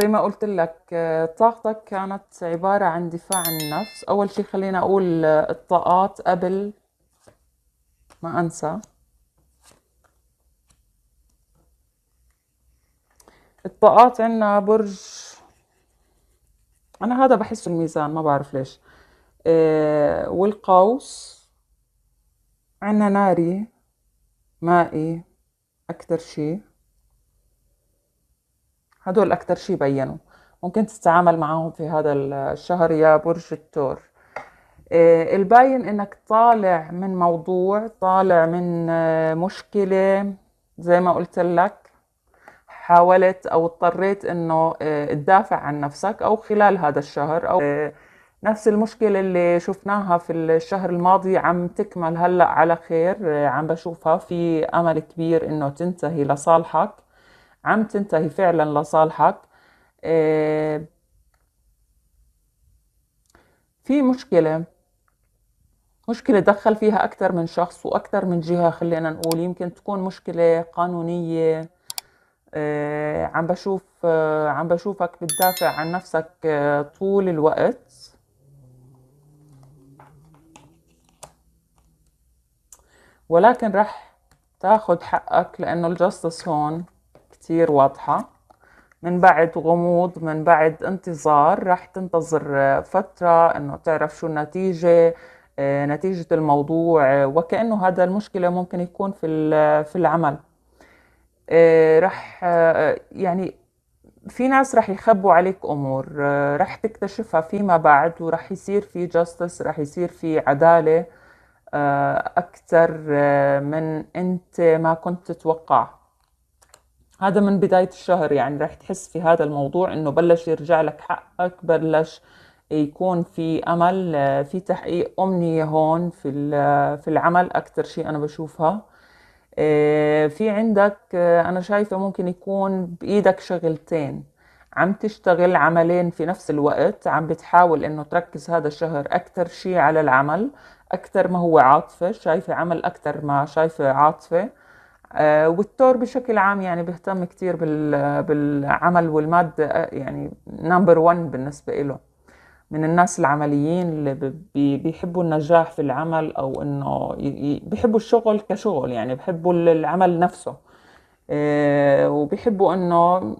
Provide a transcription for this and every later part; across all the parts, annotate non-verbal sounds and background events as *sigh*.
زي ما قلت لك طاقتك كانت عبارة عن دفاع النفس أول شيء خلينا أقول الطاقات قبل ما أنسى الطاقات عنا برج أنا هذا بحسه الميزان ما بعرف ليش آه، والقوس عنا ناري مائي أكثر شيء هدول أكتر شي بينوا ممكن تتعامل معاهم في هذا الشهر يا برج الثور إيه، الباين انك طالع من موضوع طالع من آه، مشكلة زي ما قلت لك حاولت او اضطريت انه آه، تدافع عن نفسك او خلال هذا الشهر او آه، نفس المشكلة اللي شفناها في الشهر الماضي عم تكمل هلأ على خير عم بشوفها في امل كبير انه تنتهي لصالحك عم تنتهي فعلا لصالحك آه، في مشكلة مشكلة دخل فيها أكثر من شخص وأكثر من جهة خلينا نقول يمكن تكون مشكلة قانونية آه، عم بشوف آه، عم بشوفك بتدافع عن نفسك طول الوقت ولكن رح تاخد حقك لأنه الجاستس هون كتير واضحة من بعد غموض من بعد انتظار رح تنتظر فترة انه تعرف شو النتيجة آه، نتيجة الموضوع وكأنه هذا المشكلة ممكن يكون في في العمل آه، رح آه، يعني في ناس رح يخبوا عليك أمور رح تكتشفها فيما بعد ورح يصير في جاستس رح يصير في عدالة أكثر من أنت ما كنت تتوقع هذا من بداية الشهر يعني رح تحس في هذا الموضوع انه بلش يرجع لك حقك بلش يكون في امل في تحقيق امنية هون في في العمل اكثر شيء انا بشوفها إيه، في عندك انا شايفة ممكن يكون بايدك شغلتين عم تشتغل عملين في نفس الوقت عم بتحاول انه تركز هذا الشهر اكثر شيء على العمل اكثر ما هو عاطفة شايفة عمل اكثر ما شايفة عاطفة آه، والتور بشكل عام يعني بيهتم كثير بالعمل والمادة آه، يعني نمبر 1 بالنسبة له من الناس العمليين اللي بيحبوا النجاح في العمل أو إنه بيحبوا الشغل كشغل يعني بيحبوا العمل نفسه آه، وبيحبوا إنه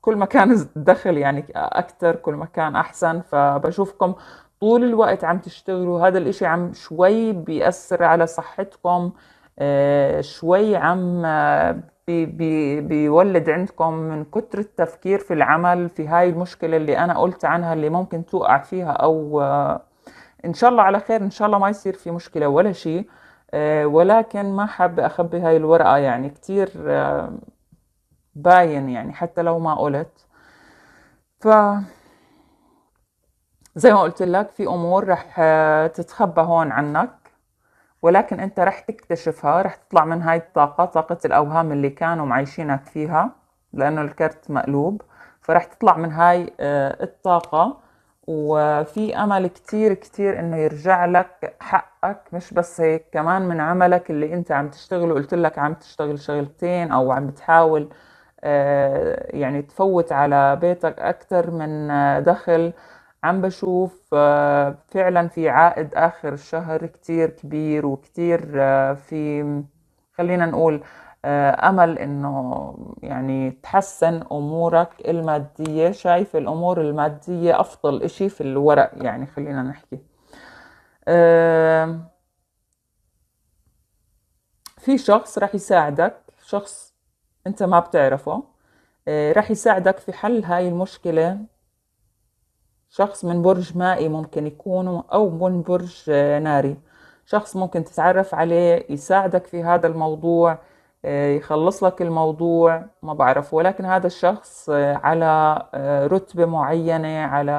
كل ما كان الدخل *laughs* يعني اكثر كل ما كان أحسن فبشوفكم طول الوقت عم تشتغلوا هذا الإشي عم شوي بيأثر على صحتكم آه، شوي عم آه، بي بي بيولد عندكم من كتر التفكير في العمل في هاي المشكلة اللي أنا قلت عنها اللي ممكن توقع فيها أو آه، إن شاء الله على خير إن شاء الله ما يصير في مشكلة ولا شيء ولكن ما حابة أخبي هاي الورقة يعني كتير باين يعني حتى لو ما قلت ف زي ما قلت لك في امور رح تتخبى هون عنك ولكن انت رح تكتشفها رح تطلع من هاي الطاقة طاقة الأوهام اللي كانوا معيشينك فيها لأنه الكرت مقلوب فرح تطلع من هاي آه، الطاقة وفي أمل كتير كتير إنه يرجع لك حقك مش بس هيك كمان من عملك اللي أنت عم تشتغله قلت لك عم تشتغل شغلتين أو عم بتحاول آه، يعني تفوت على بيتك أكتر من آه، دخل عم بشوف آه، فعلا في عائد آخر الشهر كتير كبير وكتير آه، في خلينا نقول آه، امل انه يعني تحسن امورك الماديه شايف الامور الماديه افضل اشي في الورق يعني خلينا نحكي في شخص رح يساعدك شخص انت ما بتعرفه رح يساعدك في حل هاي المشكله شخص من برج مائي ممكن يكون أو من برج آه، ناري شخص ممكن تتعرف عليه يساعدك في هذا الموضوع آه، يخلص لك الموضوع ما بعرف ولكن هذا الشخص آه، على رتبة معينة على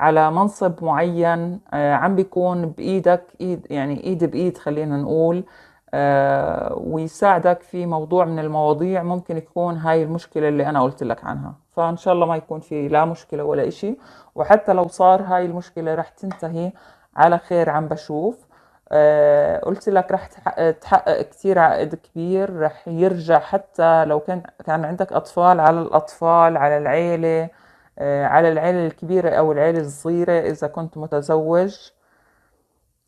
على منصب معين عم بيكون بإيدك إيد يعني إيد بإيد خلينا نقول آه، ويساعدك في موضوع من المواضيع ممكن يكون هاي المشكلة اللي أنا قلت لك عنها فإن شاء الله ما يكون في لا مشكلة ولا إشي وحتى لو صار هاي المشكلة رح تنتهي على خير عم بشوف آه، قلت لك رح تحقق كتير عائد كبير رح يرجع حتى لو كان كان عندك أطفال على الأطفال على العيلة آه، على العيلة الكبيرة أو العيلة الصغيرة إذا كنت متزوج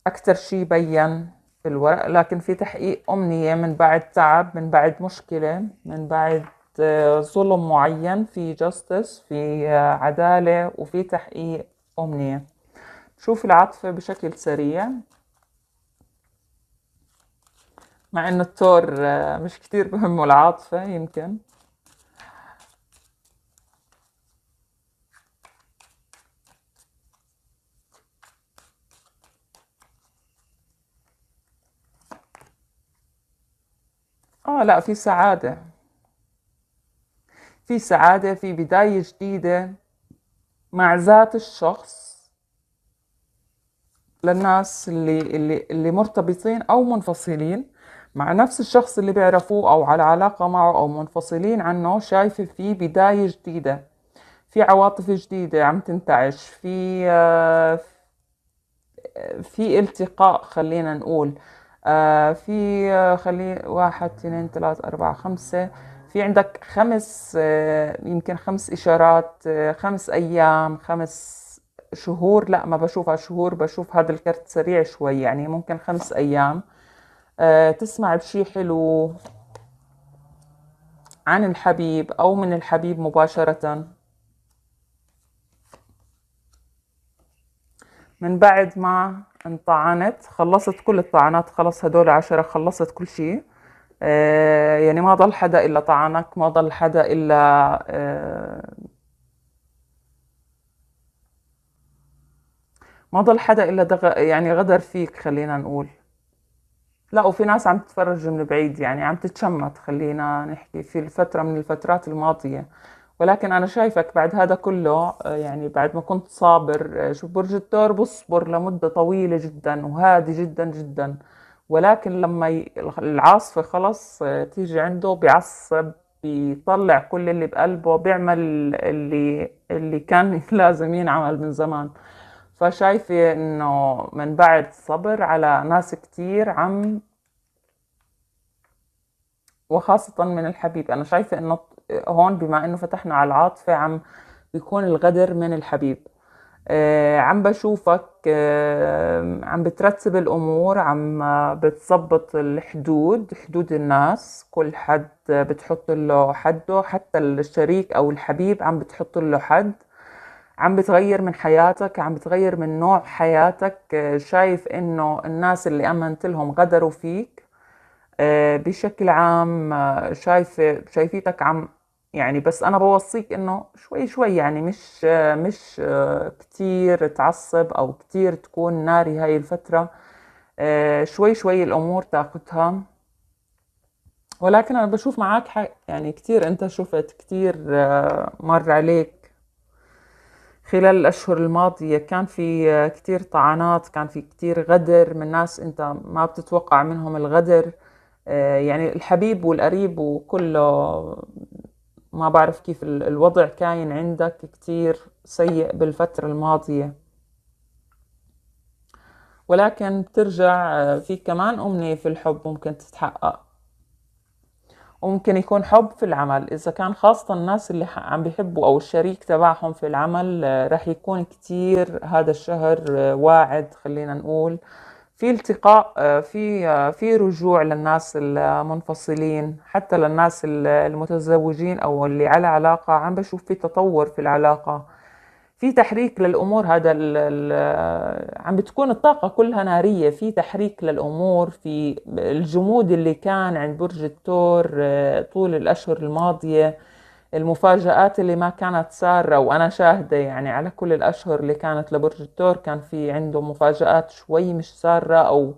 أكتر شي بين في الورق لكن في تحقيق أمنية من بعد تعب من بعد مشكلة من بعد آه، ظلم معين في جاستس في آه، عدالة وفي تحقيق أمنية شوف العاطفة بشكل سريع مع أن التور آه، مش كتير بهمه العاطفة يمكن اه لا في سعادة في سعادة في بداية جديدة مع ذات الشخص للناس اللي اللي اللي مرتبطين او منفصلين مع نفس الشخص اللي بيعرفوه او على علاقة معه او منفصلين عنه شايفة في بداية جديدة في عواطف جديدة عم تنتعش في آه، آه، في التقاء خلينا نقول آه، في آه، خلي واحد اثنين ثلاث أربعة خمسة في عندك خمس آه، يمكن خمس إشارات خمس أيام خمس شهور لا ما بشوفها شهور بشوف هذا الكرت سريع شوي يعني ممكن خمس أيام تسمع بشي حلو عن الحبيب أو من الحبيب مباشرة من بعد ما انطعنت خلصت كل الطعنات خلص هدول عشرة خلصت كل شيء آه، يعني ما ضل حدا إلا طعنك ما ضل حدا إلا آه، ما ضل حدا إلا دغ... يعني غدر فيك خلينا نقول لا وفي ناس عم تتفرج من بعيد يعني عم تتشمت خلينا نحكي في الفترة من الفترات الماضية ولكن أنا شايفك بعد هذا كله آه، يعني بعد ما كنت صابر آه، شوف برج الثور بصبر لمدة طويلة جدا وهادي جدا جدا ولكن لما العاصفة خلص آه، تيجي عنده بيعصب بيطلع كل اللي بقلبه بيعمل اللي اللي كان *laughs* لازم ينعمل من زمان فشايفة إنه من بعد صبر على ناس كتير عم وخاصة من الحبيب أنا شايفة إنه هون بما انه فتحنا على العاطفة عم بيكون الغدر من الحبيب آه، عم بشوفك آه، عم بترتب الامور عم بتظبط الحدود حدود الناس كل حد بتحط له حده حتى الشريك او الحبيب عم بتحط له حد عم بتغير من حياتك عم بتغير من نوع حياتك آه، شايف انه الناس اللي امنت لهم غدروا فيك بشكل عام شايفه شايفيتك عم يعني بس انا بوصيك انه شوي شوي يعني مش مش كتير تعصب او كتير تكون ناري هاي الفترة شوي شوي الامور تاخدها ولكن انا بشوف معك حق يعني كتير انت شفت كتير مر عليك خلال الاشهر الماضية كان في كتير طعنات كان في كتير غدر من ناس انت ما بتتوقع منهم الغدر يعني الحبيب والقريب وكله ما بعرف كيف الوضع كاين عندك كتير سيء بالفترة الماضية ولكن بترجع آه، في كمان أمنية في الحب ممكن تتحقق وممكن يكون حب في العمل إذا كان خاصة الناس اللي عم بيحبوا أو الشريك تبعهم في العمل آه، رح يكون كتير هذا الشهر آه، واعد خلينا نقول في التقاء آه، في آه، في رجوع للناس المنفصلين حتى للناس المتزوجين او اللي على علاقه عم بشوف في تطور في العلاقه في تحريك للامور هذا عم بتكون الطاقه كلها ناريه في تحريك للامور في الجمود اللي كان عند برج الثور آه، طول الاشهر الماضيه المفاجآت اللي ما كانت سارة وأنا شاهدة يعني على كل الأشهر اللي كانت لبرج الدور كان في عنده مفاجآت شوي مش سارة أو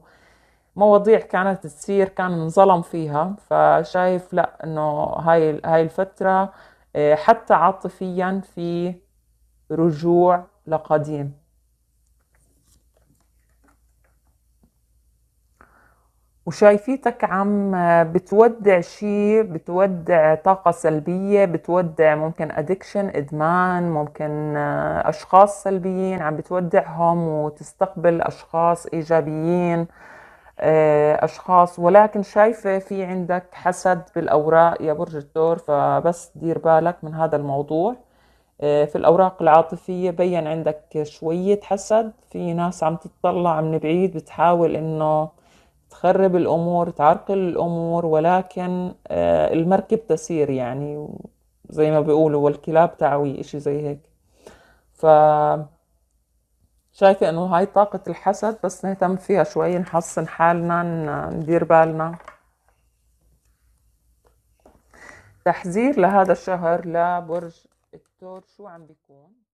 مواضيع كانت تصير كان انظلم فيها فشايف لا انه هاي هاي الفترة آه، حتى عاطفيا في رجوع لقديم وشايفيتك عم آه، بتودع شيء بتودع طاقة سلبية بتودع ممكن أدكشن إدمان ممكن آه، أشخاص سلبيين عم بتودعهم وتستقبل أشخاص إيجابيين آه، أشخاص ولكن شايفة في عندك حسد بالأوراق يا برج الدور فبس دير بالك من هذا الموضوع في الأوراق العاطفية بين عندك شوية حسد في ناس عم تتطلع من بعيد بتحاول إنه تخرب الأمور تعرقل الأمور ولكن آه، المركب تسير يعني زي ما بيقولوا والكلاب تعوي إشي زي هيك ف شايفة إنه هاي طاقة الحسد بس نهتم فيها شوي نحصن حالنا ندير بالنا تحذير لهذا الشهر لبرج التور شو عم بيكون